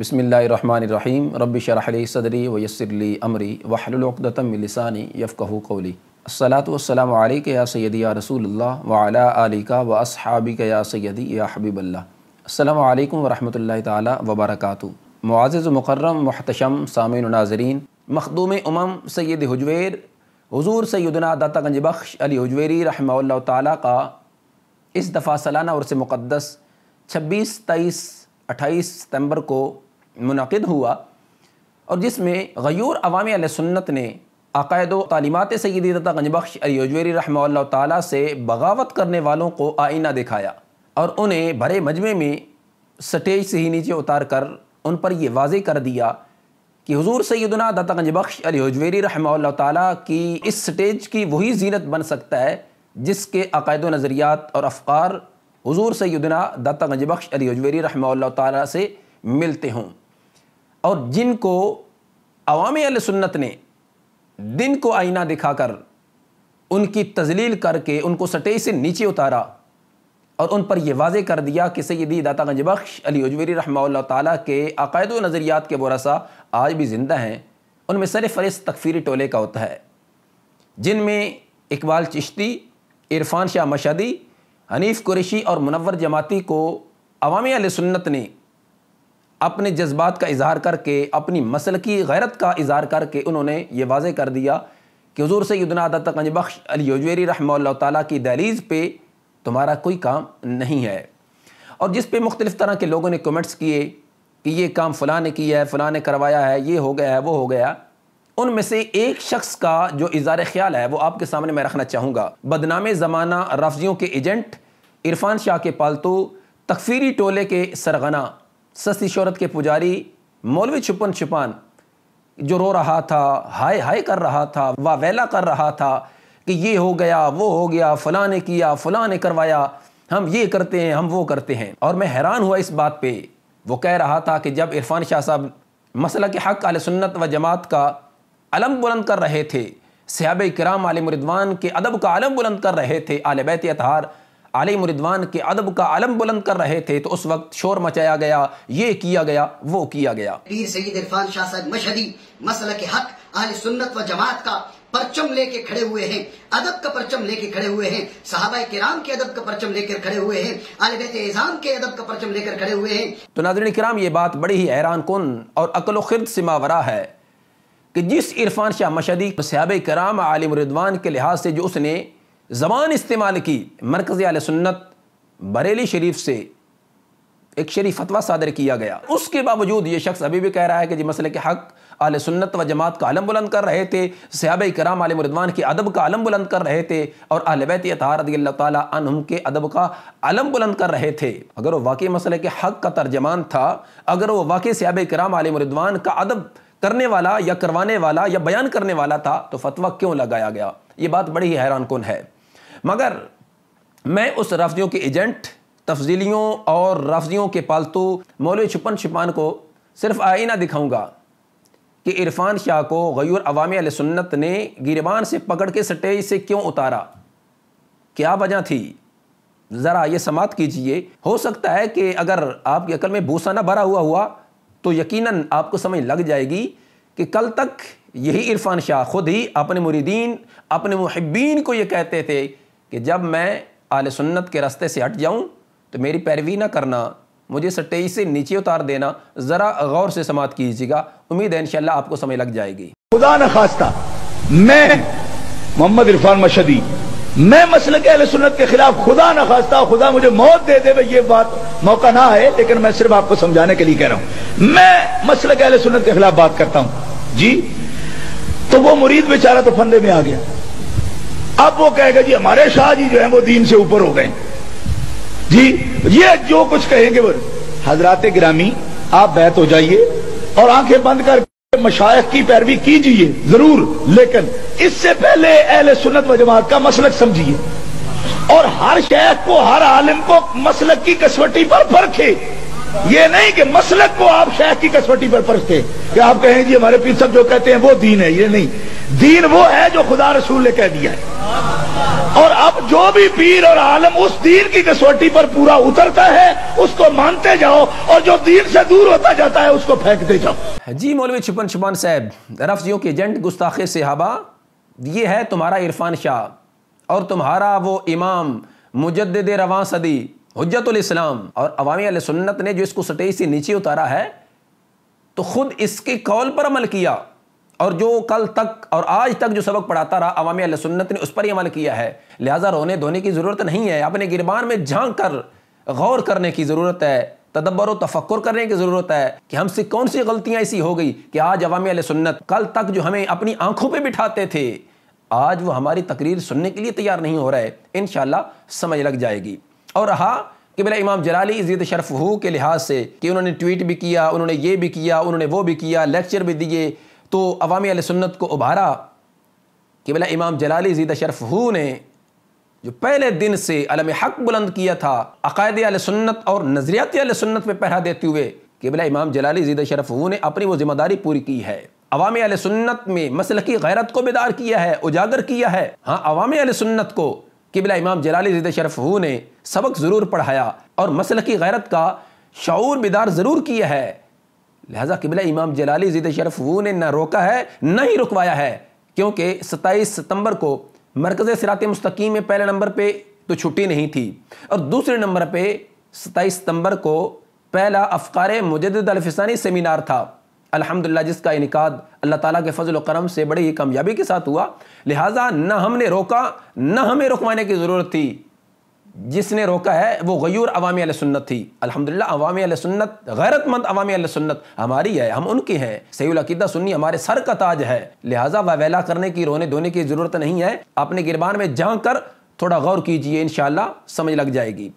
بسم اللہ الرحمن الرحیم رب شرح لی صدری ویسر لی امری وحلل عقدتا من یفقہ کولی قولی الصلاة والسلام علیکم یا سیدی یا رسول اللہ وعلا علیکہ و اسحابق یا یا حبیب اللہ السلام علیکم ورحمت اللہ تعالی وبرکاتہ معزز و مقرم محتشم و ناظرین مخدوم امم سید حجویر حضور سیدنا داتا گنج بخش علی حجویری رحمہ اللہ تعالی کا اس دفعہ صلانہ عرص مقدس چھبیس تیئیس اٹھائیس ستمبر کو منعقد ہوا اور جس میں غیور عوامی علیہ سنت نے عقائد و تعلیمات سیدی دتا گنج بخش علی رحمہ اللہ تعالیٰ سے بغاوت کرنے والوں کو آئینہ دکھایا اور انہیں بھرے مجمع میں سٹیج سے ہی نیچے اتار کر ان پر یہ واضح کر دیا کہ حضور سیدنا دتا گنج بخش علی حجوریری رحمہ اللہ تعالیٰ کی اس سٹیج کی وہی زینت بن سکتا ہے جس کے عقائد و نظریات اور افقار حضور سیدنا دتا گنج بخش علی حجوریری رحمہ اللہ تعالیٰ سے ملتے ہوں اور جن کو عوام علیہ سنت نے دن کو آئینہ دکھا کر ان کی تزلیل کر کے ان کو سٹے سے نیچے اتارا اور ان پر یہ واضح کر دیا کہ سیدی داتا گنج بخش علی عجوری رحمہ اللہ تعالیٰ کے عقائد و نظریات کے برسا آج بھی زندہ ہیں ان میں سر فرست تکفیری ٹولے کا ہوتا ہے جن میں اقبال چشتی عرفان شاہ مشدی حنیف قریشی اور منور جماعتی کو عوامی علیہ سنت نے اپنے جذبات کا اظہار کر کے اپنی مسل کی غیرت کا اظہار کر کے انہوں نے یہ واضح کر دیا کہ حضور سیدنا عدد تقنج بخش علی یوجویری رحمہ اللہ تعالیٰ کی دہلیز پہ تمہارا کوئی کام نہیں ہے اور جس پہ مختلف طرح کے لوگوں نے کمنٹس کیے کہ یہ کام فلاں نے کیا ہے فلاں نے کروایا ہے یہ ہو گیا ہے وہ ہو گیا ان میں سے ایک شخص کا جو اظہار خیال ہے وہ آپ کے سامنے میں رکھنا چاہوں گا بدنام زمانہ رفضیوں کے ایجنٹ عرفان شاہ کے پالتو تکفیری ٹولے کے سرغنہ سستی شہرت کے پجاری مولوی چھپن چھپان جو رو رہا تھا ہائے ہائے کر رہا تھا وا ویلا کر رہا تھا کہ یہ ہو گیا وہ ہو گیا فلاں نے کیا فلاں نے کروایا ہم یہ کرتے ہیں ہم وہ کرتے ہیں اور میں حیران ہوا اس بات پہ وہ کہہ رہا تھا کہ جب عرفان شاہ صاحب مسئلہ کے حق علیہ سنت و جماعت کا علم بلند کر رہے تھے صحابہ کرام عالم مردوان کے ادب کا علم بلند کر رہے تھے آل بیت اتہار علی مردوان کے عدب کا علم بلند کر رہے تھے تو اس وقت شور مچایا گیا یہ کیا گیا وہ کیا گیا پیر سید عرفان شاہ صاحب مشہدی مسئلہ کے حق اہل سنت و جماعت کا پرچم لے کے کھڑے ہوئے ہیں عدب کا پرچم لے کے کھڑے ہوئے ہیں صحابہ کرام کے عدب کا پرچم لے کر کھڑے ہوئے ہیں آل بیت اعظام کے عدب کا پرچم لے کر کھڑے ہوئے ہیں تو ناظرین کرام یہ بات بڑی ہی احران کن اور اقل و خرد سے ماورا ہے کہ جس عرفان شاہ مشہدی صحابہ کرام عالم ردوان کے لحاظ سے جو اس نے زبان استعمال کی مرکز علیہ سنت بریلی شریف سے ایک شریف فتویٰ صادر کیا گیا اس کے باوجود یہ شخص ابھی بھی کہہ رہا ہے کہ جی مسئلہ کے حق آل سنت و جماعت کا علم بلند کر رہے تھے صحابہ کرام عالم مردوان کے ادب کا علم بلند کر رہے تھے اور بیت تہار رضی اللہ تعالیٰ عنہم کے ادب کا علم بلند کر رہے تھے اگر وہ واقعی مسئلہ کے حق کا ترجمان تھا اگر وہ واقعی صحابہ کرام علیہ مردوان کا ادب کرنے والا یا کروانے والا یا بیان کرنے والا تھا تو فتویٰ کیوں لگایا گیا یہ بات بڑی ہی حیران کن ہے مگر میں اس رافضیوں کے ایجنٹ تفضیلیوں اور رفضیوں کے پالتو مولوی چھپن چھپان کو صرف آئینہ دکھاؤں گا کہ عرفان شاہ کو غیور عوامی علیہ سنت نے گریبان سے پکڑ کے سٹیج سے کیوں اتارا کیا وجہ تھی ذرا یہ سماعت کیجئے ہو سکتا ہے کہ اگر آپ کی عقل میں بوسا نہ بھرا ہوا ہوا تو یقیناً آپ کو سمجھ لگ جائے گی کہ کل تک یہی عرفان شاہ خود ہی اپنے مریدین اپنے محبین کو یہ کہتے تھے کہ جب میں آل سنت کے راستے سے ہٹ جاؤں تو میری پیروی نہ کرنا مجھے سٹیج سے نیچے اتار دینا ذرا غور سے سماعت کیجیے گا امید ہے انشاءاللہ آپ کو سمجھ لگ جائے گی خدا نخواستہ میں محمد عرفان مشدی میں سنت کے خلاف خدا نخواستہ خدا مجھے موت دے دے یہ بات موقع نہ ہے لیکن میں صرف آپ کو سمجھانے کے لیے کہہ رہا ہوں میں مسلک اہل سنت کے خلاف بات کرتا ہوں جی تو وہ مرید بیچارہ تو فندے میں آ گیا اب وہ کہے گا جی ہمارے شاہ جی جو ہیں وہ دین سے اوپر ہو گئے جی یہ جو کچھ کہیں گے حضرات گرامی آپ بیت ہو جائیے اور آنکھیں بند کر کے مشائق کی پیروی کیجئے ضرور لیکن اس سے پہلے اہل سنت و جماعت کا مسلک سمجھیے اور ہر شیخ کو ہر عالم کو مسلک کی کسوٹی پر پرکھے یہ نہیں کہ مسلک کو آپ شیخ کی کسوٹی پر پرکھے کہ آپ کہیں جی ہمارے پیر سب جو کہتے ہیں وہ دین ہے یہ نہیں دین وہ ہے جو خدا رسول نے کہہ دیا ہے اور اب جو بھی پیر اور عالم اس دین کی کسوٹی پر پورا اترتا ہے اس کو مانتے جاؤ اور جو دین سے دور ہوتا جاتا ہے اس کو پھینک دے جاؤ جی مولوی چھپن چھپن صاحب رفضیوں کے ایجنٹ گستاخ صحابہ یہ ہے تمہارا عرفان شاہ اور تمہارا وہ امام مجدد رواں صدی حجت الاسلام اور عوامی علیہ سنت نے جو اس کو سٹیج سے نیچے اتارا ہے تو خود اس کے قول پر عمل کیا اور جو کل تک اور آج تک جو سبق پڑھاتا رہا عوامی علیہ سنت نے اس پر ہی عمل کیا ہے لہٰذا رونے دھونے کی ضرورت نہیں ہے اپنے گربان میں جھانک کر غور کرنے کی ضرورت ہے تدبر و تفکر کرنے کی ضرورت ہے کہ ہم سے کون سی غلطیاں ایسی ہو گئی کہ آج عوامی علیہ سنت کل تک جو ہمیں اپنی آنکھوں پہ بٹھاتے تھے آج وہ ہماری تقریر سننے کے لیے تیار نہیں ہو رہا ہے سمجھ لگ جائے گی اور رہا کہ بلا امام جلالی عزیت شرف ہو کے لحاظ سے کہ انہوں نے ٹویٹ بھی کیا انہوں نے یہ بھی کیا انہوں نے وہ بھی کیا لیکچر بھی دیے تو عوامی علیہ سنت کو ابھارا کہ بلا امام جلالی زید شرف ہو نے جو پہلے دن سے علم حق بلند کیا تھا عقائد علیہ سنت اور نظریات علیہ سنت پہ پہرا دیتے ہوئے بلا امام جلالی زید شرف ہو نے اپنی وہ ذمہ داری پوری کی ہے عوام علیہ سنت میں مسلقی غیرت کو بیدار کیا ہے اجاگر کیا ہے ہاں عوام علیہ سنت کو قبلہ بلا امام جلالی زید شرف ہو نے سبق ضرور پڑھایا اور مسلقی غیرت کا شعور بیدار ضرور کیا ہے لہذا قبلہ امام جلالی زید شرف وہ نے نہ روکا ہے نہ ہی رکوایا ہے کیونکہ ستائیس ستمبر کو مرکز سرات مستقیم میں پہلے نمبر پہ تو چھٹی نہیں تھی اور دوسرے نمبر پہ ستائیس ستمبر کو پہلا افقار مجدد الفسانی سیمینار تھا الحمدللہ جس کا انعقاد اللہ تعالیٰ کے فضل و کرم سے بڑی ہی کامیابی کے ساتھ ہوا لہٰذا نہ ہم نے روکا نہ ہمیں رکوانے کی ضرورت تھی جس نے روکا ہے وہ غیور عوامی علیہ سنت تھی الحمدللہ عوامی علیہ سنت غیرت مند عوامی علیہ سنت ہماری ہے ہم ان کی ہیں سیو العقیدہ سنی ہمارے سر کا تاج ہے لہٰذا ویلا کرنے کی رونے دھونے کی ضرورت نہیں ہے اپنے گربان میں جان کر تھوڑا غور کیجئے انشاءاللہ سمجھ لگ جائے گی